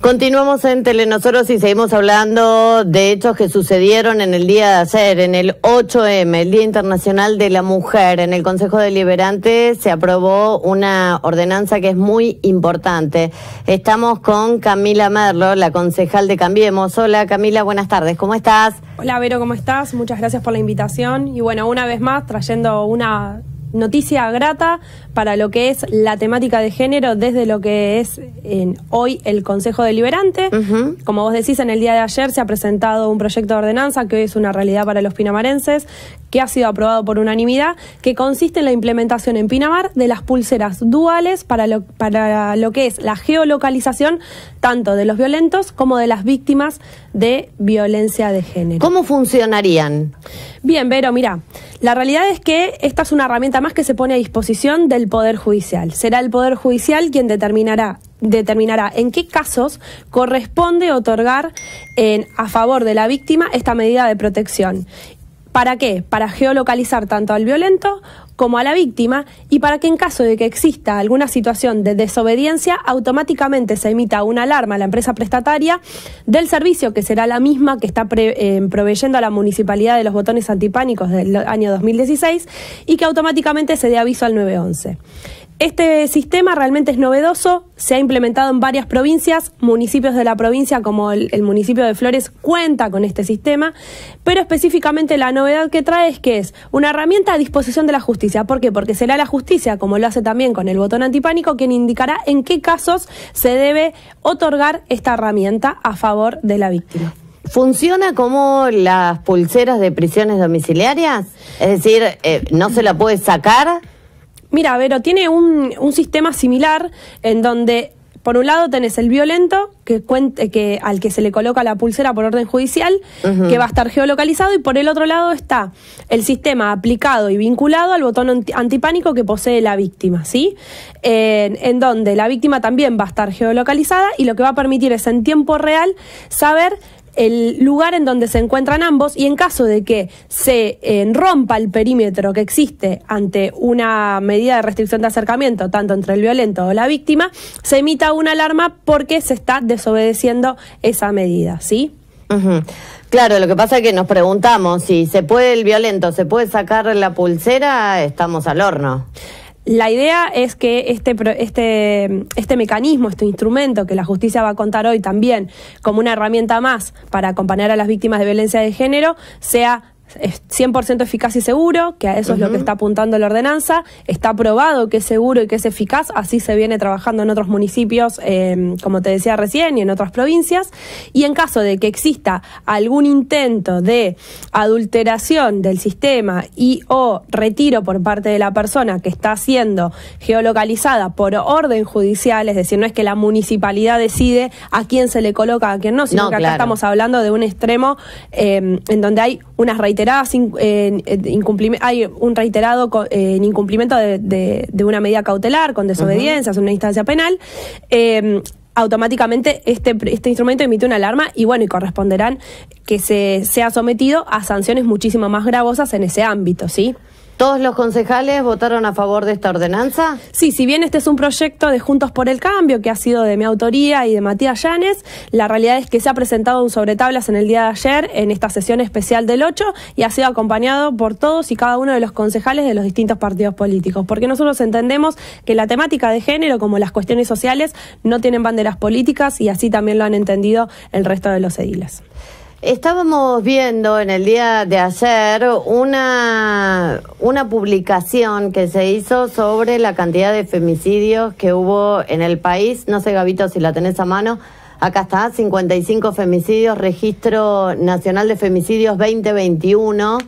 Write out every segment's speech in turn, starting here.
Continuamos en Telenosoros y seguimos hablando de hechos que sucedieron en el día de ayer, en el 8M, el Día Internacional de la Mujer. En el Consejo Deliberante se aprobó una ordenanza que es muy importante. Estamos con Camila Merlo, la concejal de Cambiemos. Hola Camila, buenas tardes, ¿cómo estás? Hola Vero, ¿cómo estás? Muchas gracias por la invitación y bueno, una vez más trayendo una noticia grata para lo que es la temática de género desde lo que es en, hoy el Consejo Deliberante. Como vos decís, en el día de ayer se ha presentado un proyecto de ordenanza que hoy es una realidad para los pinamarenses, que ha sido aprobado por unanimidad, que consiste en la implementación en Pinamar de las pulseras duales para lo, para lo que es la geolocalización tanto de los violentos como de las víctimas de violencia de género. ¿Cómo funcionarían? Bien, Vero, mira, la realidad es que esta es una herramienta más que se pone a disposición del Poder Judicial. Será el Poder Judicial quien determinará determinará en qué casos corresponde otorgar a favor de la víctima esta medida de protección ¿Para qué? Para geolocalizar tanto al violento como a la víctima y para que en caso de que exista alguna situación de desobediencia, automáticamente se emita una alarma a la empresa prestataria del servicio, que será la misma que está eh, proveyendo a la municipalidad de los botones antipánicos del año 2016 y que automáticamente se dé aviso al 911. Este sistema realmente es novedoso, se ha implementado en varias provincias, municipios de la provincia como el, municipio de Flores cuenta con este sistema, pero específicamente la novedad que trae es que es una herramienta a disposición de la justicia. ¿Por qué? Porque será la justicia, como lo hace también con el botón antipánico, quien indicará en qué casos se debe otorgar esta herramienta a favor de la víctima. ¿Funciona como las pulseras de prisiones domiciliarias? Es decir, eh, ¿no se la puede sacar? Mira, Vero, tiene un, un sistema similar en donde por un lado tenés el violento, que, que al que se le coloca la pulsera por orden judicial, que va a estar geolocalizado, y por el otro lado está el sistema aplicado y vinculado al botón antipánico que posee la víctima, ¿sí? en, donde la víctima también va a estar geolocalizada y lo que va a permitir es en tiempo real saber el lugar en donde se encuentran ambos y en caso de que se eh, rompa el perímetro que existe ante una medida de restricción de acercamiento, tanto entre el violento o la víctima, se emita una alarma porque se está desobedeciendo esa medida, ¿sí? Claro, lo que pasa es que nos preguntamos si se puede el violento, se puede sacar la pulsera, estamos al horno. La idea es que este, este, este mecanismo, este instrumento que la justicia va a contar hoy también como una herramienta más para acompañar a las víctimas de violencia de género, sea 100% eficaz y seguro, que a eso es lo que está apuntando la ordenanza. Está probado que es seguro y que es eficaz, así se viene trabajando en otros municipios, em, como te decía recién, y en otras provincias. Y en caso de que exista algún intento de adulteración del sistema y o retiro por parte de la persona que está siendo geolocalizada por orden judicial, es decir, no es que la municipalidad decide a quién se le coloca, a quién no, sino que acá estamos hablando de un extremo em, en donde hay unas reiteraciones hay un reiterado incumplimiento de, una medida cautelar con desobediencia, es una instancia penal, em, automáticamente este, este instrumento emite una alarma y bueno, y corresponderán que se sea sometido a sanciones muchísimo más gravosas en ese ámbito, ¿sí? ¿Todos los concejales votaron a favor de esta ordenanza? Sí, si bien este es un proyecto de Juntos por el Cambio, que ha sido de mi autoría y de Matías Llanes, la realidad es que se ha presentado un tablas en el día de ayer, en esta sesión especial del 8, y ha sido acompañado por todos y cada uno de los concejales de los distintos partidos políticos. Porque nosotros entendemos que la temática de género, como las cuestiones sociales, no tienen banderas políticas y así también lo han entendido el resto de los ediles. Estábamos viendo en el día de ayer una, una publicación que se hizo sobre la cantidad de femicidios que hubo en el país. No sé, Gabito, si la tenés a mano. Acá está, 55 femicidios, Registro Nacional de Femicidios 2021.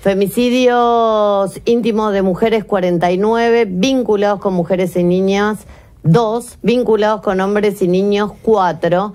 Femicidios íntimos de mujeres 49, vinculados con mujeres y niñas 2, vinculados con hombres y niños 4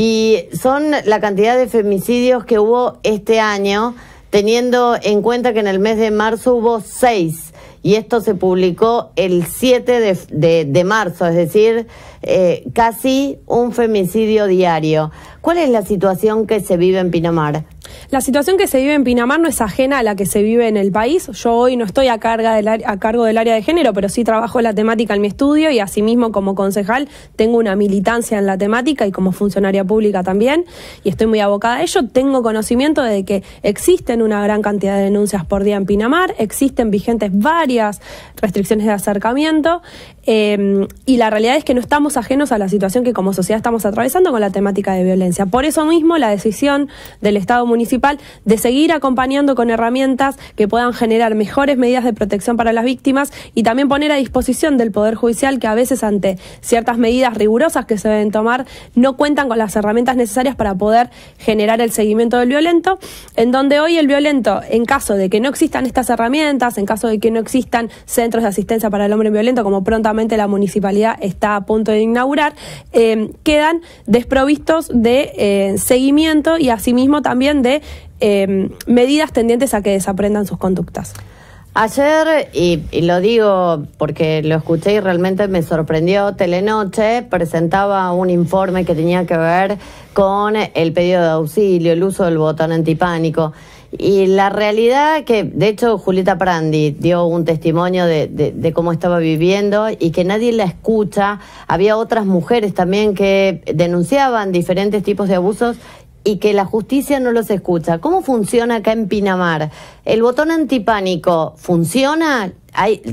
y son la cantidad de femicidios que hubo este año, teniendo en cuenta que en el mes de marzo hubo seis y esto se publicó el 7 de, de, marzo, es decir, eh, casi un femicidio diario. ¿Cuál es la situación que se vive en Pinamar? La situación que se vive en Pinamar no es ajena a la que se vive en el país. Yo hoy no estoy a, cargo del área de género, pero sí trabajo la temática en mi estudio y asimismo como concejal tengo una militancia en la temática y como funcionaria pública también, y estoy muy abocada a ello. Tengo conocimiento de que existen una gran cantidad de denuncias por día en Pinamar, existen vigentes varias restricciones de acercamiento em, y la realidad es que no estamos ajenos a la situación que como sociedad estamos atravesando con la temática de violencia. Por eso mismo la decisión del Estado municipal municipal de seguir acompañando con herramientas que puedan generar mejores medidas de protección para las víctimas y también poner a disposición del Poder Judicial que a veces ante ciertas medidas rigurosas que se deben tomar no cuentan con las herramientas necesarias para poder generar el seguimiento del violento, en donde hoy el violento, en caso de que no existan estas herramientas, en caso de que no existan centros de asistencia para el hombre violento, como prontamente la municipalidad está a punto de inaugurar, eh, quedan desprovistos de eh, seguimiento y asimismo también de Em, medidas tendientes a que desaprendan sus conductas. Ayer, y, lo digo porque lo escuché y realmente me sorprendió, Telenoche presentaba un informe que tenía que ver con el pedido de auxilio, el uso del botón antipánico. Y la realidad que, de hecho, Julieta Prandi dio un testimonio de cómo estaba viviendo y que nadie la escucha. Había otras mujeres también que denunciaban diferentes tipos de abusos y que la justicia no los escucha. ¿Cómo funciona acá en Pinamar? ¿El botón antipánico funciona?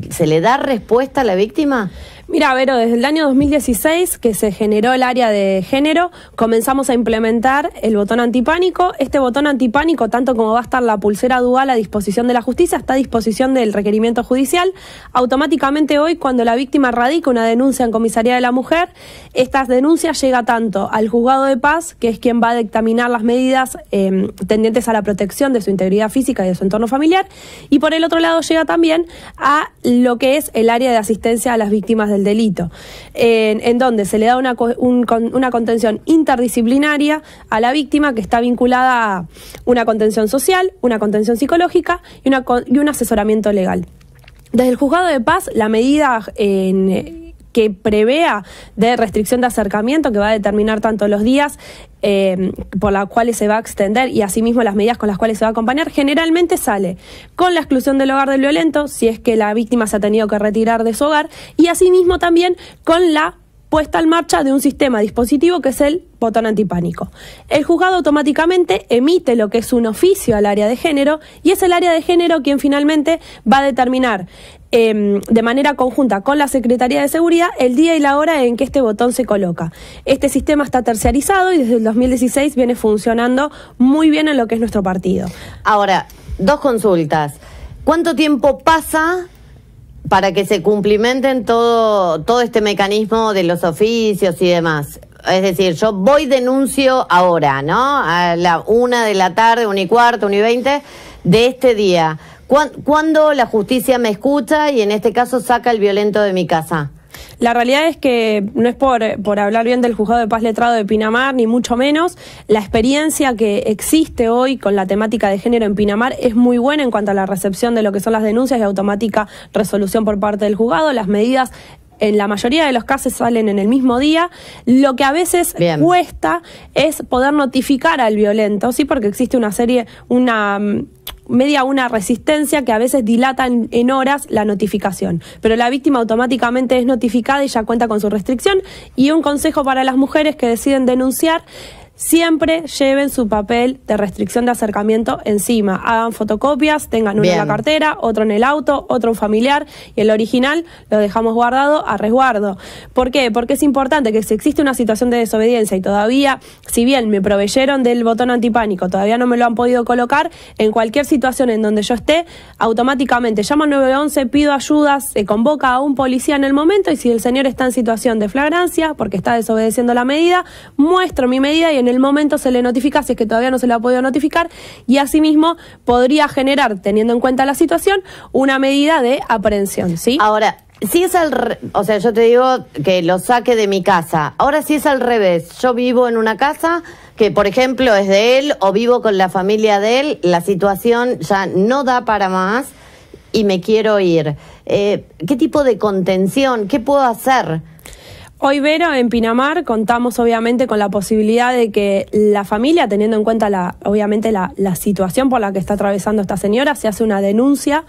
¿Se le da respuesta a la víctima? Mira, Vero, desde el año 2016 que se generó el área de género, comenzamos a implementar el botón antipánico. Este botón antipánico, tanto como va a estar la pulsera dual a disposición de la justicia, está a disposición del requerimiento judicial. Automáticamente hoy, cuando la víctima radica una denuncia en comisaría de la mujer, estas denuncias llega tanto al juzgado de paz, que es quien va a dictaminar las medidas em, tendientes a la protección de su integridad física y de su entorno familiar, y por el otro lado llega también a lo que es el área de asistencia a las víctimas del delito, en, donde se le da una, contención interdisciplinaria a la víctima que está vinculada a una contención social, una contención psicológica y, y un asesoramiento legal. Desde el juzgado de paz, la medida eh, en, que prevea de restricción de acercamiento que va a determinar tanto los días eh, por los cuales se va a extender y asimismo las medidas con las cuales se va a acompañar, generalmente sale con la exclusión del hogar del violento, si es que la víctima se ha tenido que retirar de su hogar, y asimismo también con la puesta en marcha de un sistema dispositivo que es el botón antipánico. El juzgado automáticamente emite lo que es un oficio al área de género y es el área de género quien finalmente va a determinar Em, de manera conjunta con la Secretaría de Seguridad el día y la hora en que este botón se coloca. Este sistema está terciarizado y desde el 2016 viene funcionando muy bien en lo que es nuestro partido. Ahora, dos consultas. ¿Cuánto tiempo pasa para que se cumplimenten todo, todo este mecanismo de los oficios y demás? Es decir, yo voy denuncio ahora, ¿no? A la una de la tarde, una y cuarto, un y veinte de este día. ¿Cuándo la justicia me escucha y en este caso saca el violento de mi casa? La realidad es que no es por, por, hablar bien del juzgado de paz letrado de Pinamar, ni mucho menos. La experiencia que existe hoy con la temática de género en Pinamar es muy buena en cuanto a la recepción de lo que son las denuncias y automática resolución por parte del juzgado. Las medidas en la mayoría de los casos salen en el mismo día. Lo que a veces cuesta es poder notificar al violento, sí, porque existe una serie, una mm, media una resistencia que a veces dilata en, en, horas la notificación. Pero la víctima automáticamente es notificada y ya cuenta con su restricción. Y un consejo para las mujeres que deciden denunciar siempre lleven su papel de restricción de acercamiento encima. Hagan fotocopias, tengan uno en la cartera, otro en el auto, otro en familiar y el original lo dejamos guardado a resguardo. ¿Por qué? Porque es importante que si existe una situación de desobediencia y todavía, si bien me proveyeron del botón antipánico, todavía no me lo han podido colocar, en cualquier situación en donde yo esté, automáticamente llamo 911, pido ayuda, se convoca a un policía en el momento y si el señor está en situación de flagrancia porque está desobedeciendo la medida, muestro mi medida y en en el momento se le notifica, si es que todavía no se le ha podido notificar, y asimismo podría generar, teniendo en cuenta la situación, una medida de aprehensión. ¿sí? Ahora, si es al o sea, yo te digo que lo saque de mi casa. Ahora si es al revés, yo vivo en una casa que por ejemplo es de él o vivo con la familia de él, la situación ya no da para más y me quiero ir. Eh, ¿Qué tipo de contención? ¿Qué puedo hacer? Hoy, Vero, en Pinamar contamos obviamente con la posibilidad de que la familia, teniendo en cuenta la, obviamente la, situación por la que está atravesando esta señora, se hace una denuncia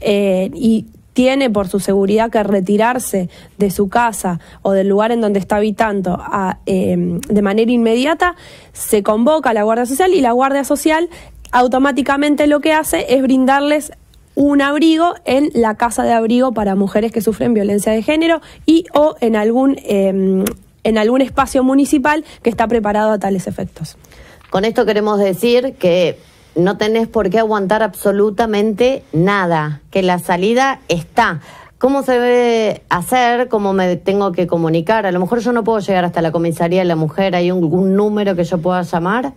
eh, y tiene por su seguridad que retirarse de su casa o del lugar en donde está habitando eh, de manera inmediata, se convoca a la Guardia Social y la Guardia Social automáticamente lo que hace es brindarles un abrigo en la casa de abrigo para mujeres que sufren violencia de género y o en algún, em, en algún espacio municipal que está preparado a tales efectos. Con esto queremos decir que no tenés por qué aguantar absolutamente nada, que la salida está. ¿Cómo se debe hacer? ¿Cómo me tengo que comunicar? A lo mejor yo no puedo llegar hasta la comisaría de la mujer. ¿Hay un, algún número que yo pueda llamar?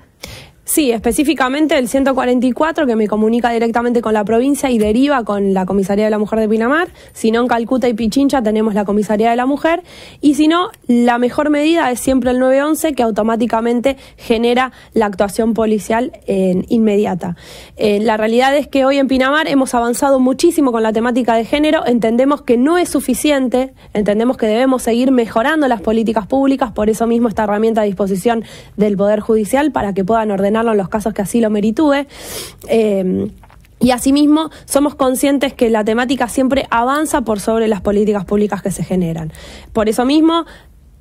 Sí, específicamente el 144 que me comunica directamente con la provincia y deriva con la Comisaría de la Mujer de Pinamar. Si no, en Calcuta y Pichincha tenemos la Comisaría de la Mujer. Y si no, la mejor medida es siempre el 911 que automáticamente genera la actuación policial inmediata. Eh, la realidad es que hoy en Pinamar hemos avanzado muchísimo con la temática de género. Entendemos que no es suficiente, entendemos que debemos seguir mejorando las políticas públicas. Por eso mismo esta herramienta a disposición del Poder Judicial para que puedan ordenar en los casos que así lo meritúe. Eh, y asimismo, somos conscientes que la temática siempre avanza por sobre las políticas públicas que se generan. Por eso mismo,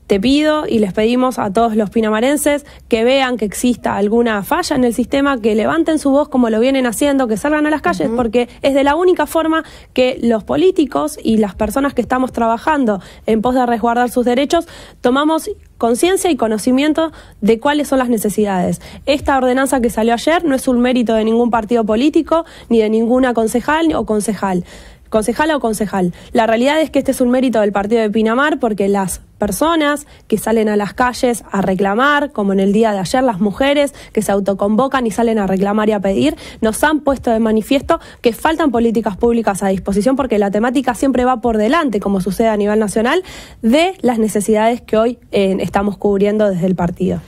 te pido y les pedimos a todos los pinamarenses que vean que exista alguna falla en el sistema, que levanten su voz como lo vienen haciendo, que salgan a las calles, porque es de la única forma que los políticos y las personas que estamos trabajando en pos de resguardar sus derechos tomamos conciencia y conocimiento de cuáles son las necesidades. Esta ordenanza que salió ayer no es un mérito de ningún partido político ni de ninguna concejal o concejal. Concejal o concejal. La realidad es que este es un mérito del partido de Pinamar porque las personas que salen a las calles a reclamar, como en el día de ayer las mujeres que se autoconvocan y salen a reclamar y a pedir, nos han puesto de manifiesto que faltan políticas públicas a disposición porque la temática siempre va por delante, como sucede a nivel nacional, de las necesidades que hoy eh, estamos cubriendo desde el partido.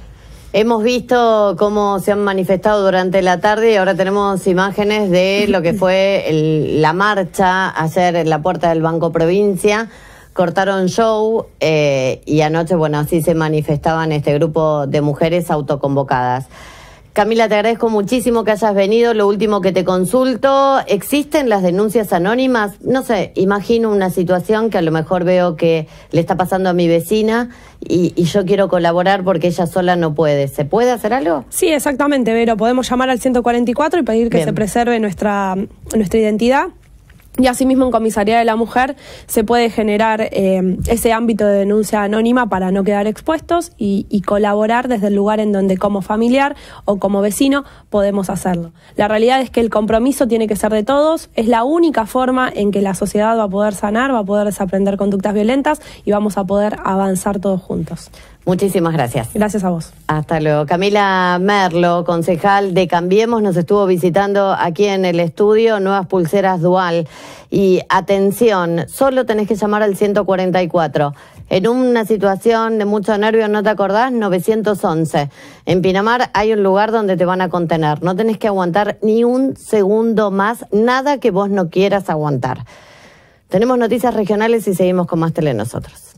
Hemos visto cómo se han manifestado durante la tarde y ahora tenemos imágenes de lo que fue la marcha ayer en la puerta del Banco Provincia. Cortaron show eh, y anoche, bueno, así se manifestaban este grupo de mujeres autoconvocadas. Camila, te agradezco muchísimo que hayas venido. Lo último que te consulto, ¿existen las denuncias anónimas? No sé, imagino una situación que a lo mejor veo que le está pasando a mi vecina y, yo quiero colaborar porque ella sola no puede. ¿Se puede hacer algo? Sí, exactamente, Vero. Podemos llamar al 144 y pedir que se preserve nuestra, nuestra identidad. Y asimismo en comisaría de la mujer se puede generar eh, ese ámbito de denuncia anónima para no quedar expuestos y, colaborar desde el lugar en donde como familiar o como vecino podemos hacerlo. La realidad es que el compromiso tiene que ser de todos, es la única forma en que la sociedad va a poder sanar, va a poder desaprender conductas violentas y vamos a poder avanzar todos juntos. Muchísimas gracias. Gracias a vos. Hasta luego. Camila Merlo, concejal de Cambiemos, nos estuvo visitando aquí en el estudio Nuevas Pulseras Dual. Y atención, solo tenés que llamar al 144. En una situación de mucho nervio, ¿no te acordás? 911. En Pinamar hay un lugar donde te van a contener. No tenés que aguantar ni un segundo más, nada que vos no quieras aguantar. Tenemos noticias regionales y seguimos con más tele nosotros.